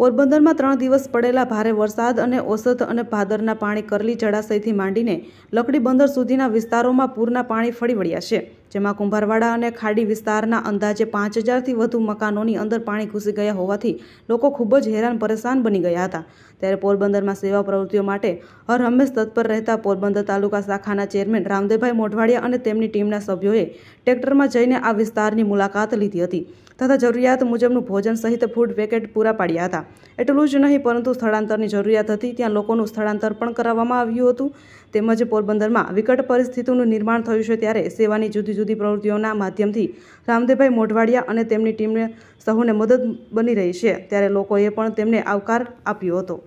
પોરબંદરમાં ત્રણ દિવસ પડેલા ભારે વરસાદ અને ઓસથ અને ભાદરના પાણી કરલી જળાશયથી માંડીને લકડી બંદર સુધીના વિસ્તારોમાં પૂરના પાણી ફરી વળ્યા છે જેમાં કુંભારવાડા અને ખાડી વિસ્તારના અંદાજે પાંચ હજારથી વધુ મકાનોની અંદર પાણી ઘૂસી ગયા હોવાથી લોકો ખૂબ જ હેરાન પરેશાન બની ગયા હતા ત્યારે પોરબંદરમાં સેવા પ્રવૃત્તિઓ માટે હર હંમેશ તત્પર રહેતા પોરબંદર તાલુકા શાખાના ચેરમેન રામદેવભાઈ મોઢવાડિયા અને તેમની ટીમના સભ્યોએ ટ્રેક્ટરમાં જઈને આ વિસ્તારની મુલાકાત લીધી હતી તથા જરૂરિયાત મુજબનું ભોજન સહિત ફૂડ પેકેટ પૂરા પાડ્યા હતા એટલું જ નહીં પરંતુ સ્થળાંતરની જરૂરિયાત હતી ત્યાં લોકોનું સ્થળાંતર પણ કરાવવામાં આવ્યું હતું તેમજ પોરબંદરમાં વિકટ પરિસ્થિતિનું નિર્માણ થયું છે ત્યારે સેવાની જુદી જુદી પ્રવૃત્તિઓના માધ્યમથી રામદેવભાઈ મોઢવાડિયા અને તેમની ટીમને સહુને મદદ બની રહી છે ત્યારે લોકોએ પણ તેમને આવકાર આપ્યો હતો